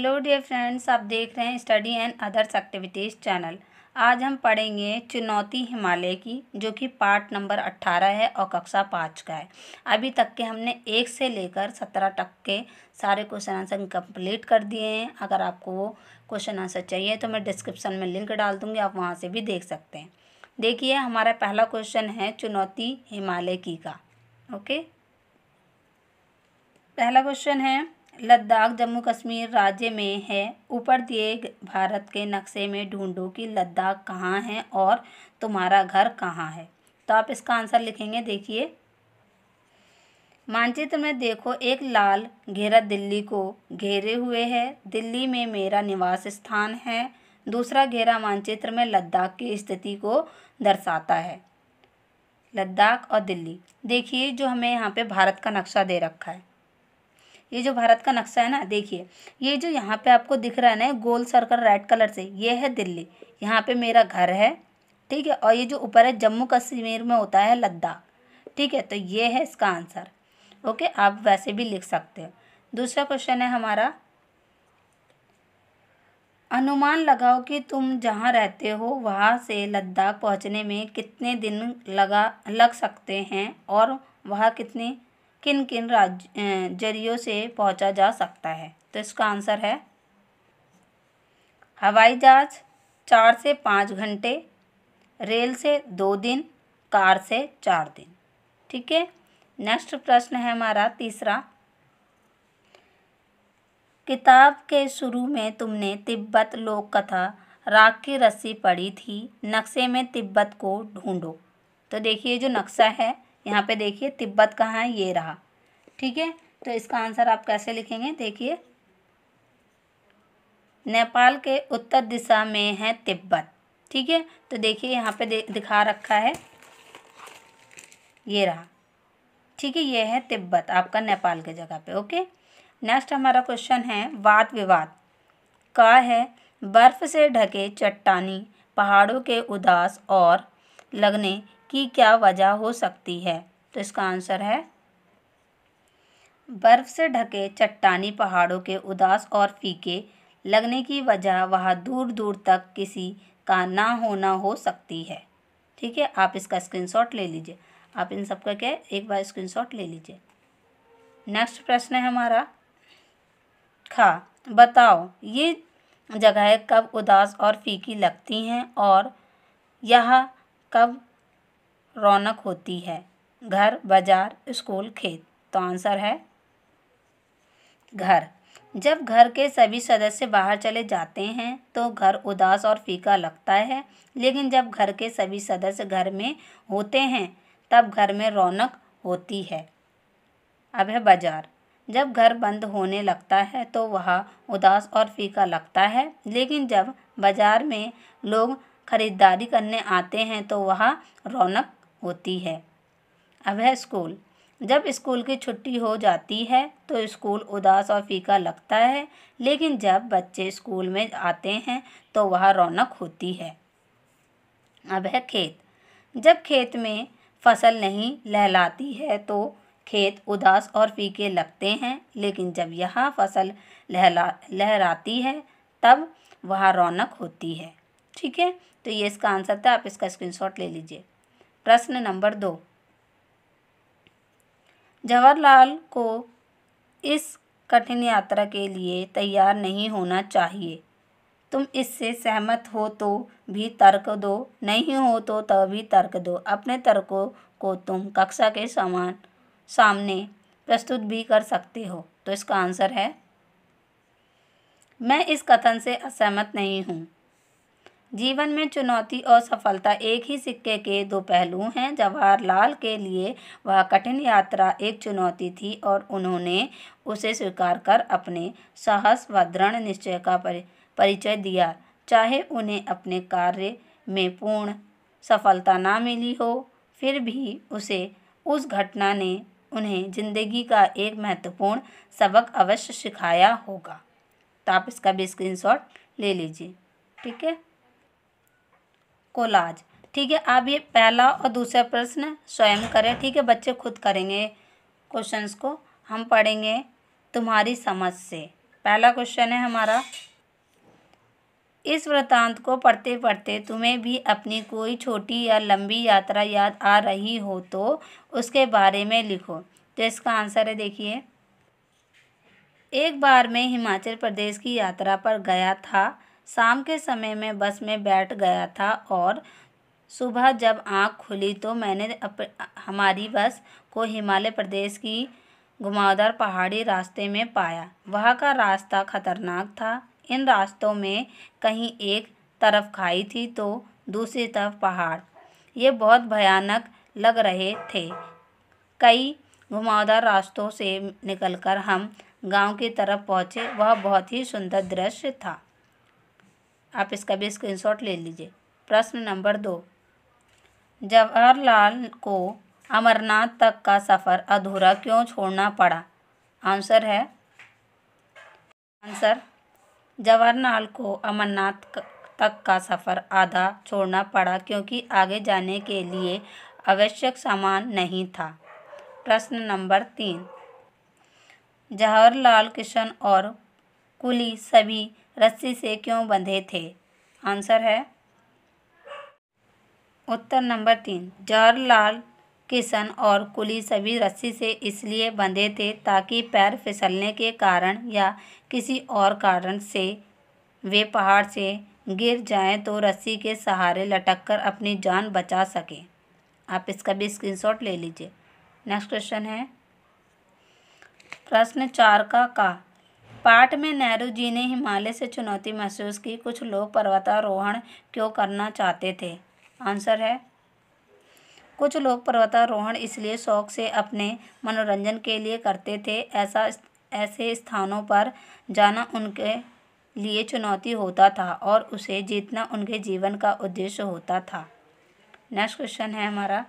hello dear friends आप देख रहे हैं study and others activities channel आज हम पढ़ेंगे चुनौती हिमालय की जो कि पार्ट नंबर अट्ठारह है और कक्षा पाँच का है अभी तक के हमने एक से लेकर सत्रह तक के सारे क्वेश्चन आंसर कंप्लीट कर दिए हैं अगर आपको वो क्वेश्चन आंसर चाहिए तो मैं डिस्क्रिप्शन में लिंक डाल दूँगी आप वहाँ से भी देख सकते हैं देखिए हमारा पहला क्वेश्चन है चुनौती हिमालय की का ओके पहला क्वेश्चन है लद्दाख जम्मू कश्मीर राज्य में है ऊपर दिए भारत के नक्शे में ढूंढो कि लद्दाख कहाँ है और तुम्हारा घर कहाँ है तो आप इसका आंसर लिखेंगे देखिए मानचित्र में देखो एक लाल घेरा दिल्ली को घेरे हुए है दिल्ली में मेरा निवास स्थान है दूसरा घेरा मानचित्र में लद्दाख की स्थिति को दर्शाता है लद्दाख और दिल्ली देखिए जो हमें यहाँ पे भारत का नक्शा दे रखा है ये जो भारत का नक्शा है ना देखिए ये जो यहाँ पे आपको दिख रहा है ना गोल सर्कल रेड कलर से ये है दिल्ली यहाँ पे मेरा घर है ठीक है और ये जो ऊपर है जम्मू कश्मीर में होता है लद्दाख ठीक है तो ये है इसका आंसर ओके आप वैसे भी लिख सकते हो दूसरा क्वेश्चन है हमारा अनुमान लगाओ कि तुम जहाँ रहते हो वहाँ से लद्दाख पहुँचने में कितने दिन लगा लग सकते हैं और वहाँ कितने किन किन राज्य जरियों से पहुंचा जा सकता है तो इसका आंसर है हवाई जहाज चार से पाँच घंटे रेल से दो दिन कार से चार दिन ठीक है नेक्स्ट प्रश्न है हमारा तीसरा किताब के शुरू में तुमने तिब्बत लोक कथा राग की रस्सी पढ़ी थी नक्शे में तिब्बत को ढूंढो तो देखिए जो नक्शा है यहाँ पे देखिए तिब्बत कहाँ है ये रहा ठीक है तो इसका आंसर आप कैसे लिखेंगे देखिए नेपाल के उत्तर दिशा में है तिब्बत ठीक है तो देखिए यहाँ पे दिखा रखा है ये रहा ठीक है ये है तिब्बत आपका नेपाल के जगह पे ओके नेक्स्ट हमारा क्वेश्चन है वाद विवाद का है बर्फ़ से ढके चट्टानी पहाड़ों के उदास और लगने की क्या वजह हो सकती है तो इसका आंसर है बर्फ़ से ढके चट्टानी पहाड़ों के उदास और फीके लगने की वजह वहाँ दूर दूर तक किसी का ना होना हो सकती है ठीक है आप इसका स्क्रीनशॉट ले लीजिए आप इन सब का क्या एक बार स्क्रीनशॉट ले लीजिए नेक्स्ट प्रश्न है हमारा खा बताओ ये जगह कब उदास और फीकी लगती हैं और यह कब रौनक होती है घर बाजार स्कूल खेत तो आंसर है घर जब घर के सभी सदस्य बाहर चले जाते हैं तो घर उदास और फीका लगता है लेकिन जब घर के सभी सदस्य घर में होते हैं तब घर में रौनक होती है अब है बाजार जब घर बंद होने लगता है तो वह उदास और फीका लगता है लेकिन जब बाज़ार में लोग खरीदारी करने आते हैं तो वह रौनक होती है अब है स्कूल जब स्कूल की छुट्टी हो जाती है तो स्कूल उदास और फीका लगता है लेकिन जब बच्चे स्कूल में आते हैं तो वह रौनक होती है अब है खेत जब खेत में फसल नहीं लहलाती है तो खेत उदास और फीके लगते हैं लेकिन जब यह फसल लहला लहराती है तब वह रौनक होती है ठीक है तो ये इसका आंसर था आप इसका स्क्रीनशॉट ले लीजिए प्रश्न नंबर दो जवाहरलाल को इस कठिन यात्रा के लिए तैयार नहीं होना चाहिए तुम इससे सहमत हो तो भी तर्क दो नहीं हो तो तभी तर्क दो अपने तर्कों को तुम कक्षा के समान सामने प्रस्तुत भी कर सकते हो तो इसका आंसर है मैं इस कथन से असहमत नहीं हूँ जीवन में चुनौती और सफलता एक ही सिक्के के दो पहलू हैं जवाहरलाल के लिए वह कठिन यात्रा एक चुनौती थी और उन्होंने उसे स्वीकार कर अपने साहस व दृढ़ निश्चय का परिचय दिया चाहे उन्हें अपने कार्य में पूर्ण सफलता ना मिली हो फिर भी उसे उस घटना ने उन्हें जिंदगी का एक महत्वपूर्ण सबक अवश्य सिखाया होगा तो आप इसका भी स्क्रीनशॉट ले लीजिए ठीक है कोलाज ठीक है आप ये पहला और दूसरा प्रश्न स्वयं करें ठीक है बच्चे खुद करेंगे क्वेश्चंस को हम पढ़ेंगे तुम्हारी समझ से पहला क्वेश्चन है हमारा इस वृतांत को पढ़ते पढ़ते तुम्हें भी अपनी कोई छोटी या लंबी यात्रा याद आ रही हो तो उसके बारे में लिखो तो इसका आंसर है देखिए एक बार मैं हिमाचल प्रदेश की यात्रा पर गया था शाम के समय में बस में बैठ गया था और सुबह जब आँख खुली तो मैंने हमारी बस को हिमालय प्रदेश की घुमावदार पहाड़ी रास्ते में पाया वहाँ का रास्ता खतरनाक था इन रास्तों में कहीं एक तरफ खाई थी तो दूसरी तरफ पहाड़ ये बहुत भयानक लग रहे थे कई घुमावदार रास्तों से निकलकर हम गांव की तरफ पहुँचे वह बहुत ही सुंदर दृश्य था आप इसका भी स्क्रीनशॉट ले लीजिए प्रश्न नंबर दो जवाहरलाल को अमरनाथ तक का सफ़र अधूरा क्यों छोड़ना पड़ा आंसर है आंसर जवाहरलाल को अमरनाथ तक का सफ़र आधा छोड़ना पड़ा क्योंकि आगे जाने के लिए आवश्यक सामान नहीं था प्रश्न नंबर तीन जवाहरलाल किशन और कुली सभी रस्सी से क्यों बंधे थे आंसर है उत्तर नंबर तीन जवाहरलाल किशन और कुली सभी रस्सी से इसलिए बंधे थे ताकि पैर फिसलने के कारण या किसी और कारण से वे पहाड़ से गिर जाएं तो रस्सी के सहारे लटककर अपनी जान बचा सकें आप इसका भी स्क्रीनशॉट ले लीजिए नेक्स्ट क्वेश्चन है प्रश्न चार का का पाठ में नेहरू जी ने हिमालय से चुनौती महसूस की कुछ लोग पर्वतारोहण क्यों करना चाहते थे आंसर है कुछ लोग पर्वतारोहण इसलिए शौक से अपने मनोरंजन के लिए करते थे ऐसा ऐसे स्थानों पर जाना उनके लिए चुनौती होता था और उसे जीतना उनके जीवन का उद्देश्य होता था नेक्स्ट क्वेश्चन है हमारा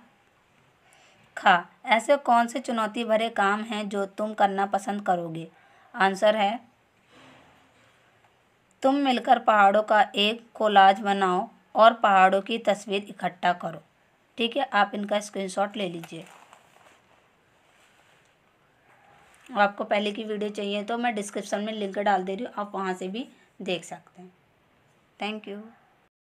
खा ऐसे कौन से चुनौती भरे काम हैं जो तुम करना पसंद करोगे आंसर है तुम मिलकर पहाड़ों का एक कोलाज बनाओ और पहाड़ों की तस्वीर इकट्ठा करो ठीक है आप इनका स्क्रीनशॉट ले लीजिए आपको पहले की वीडियो चाहिए तो मैं डिस्क्रिप्शन में लिंक डाल दे रही हूँ आप वहाँ से भी देख सकते हैं थैंक यू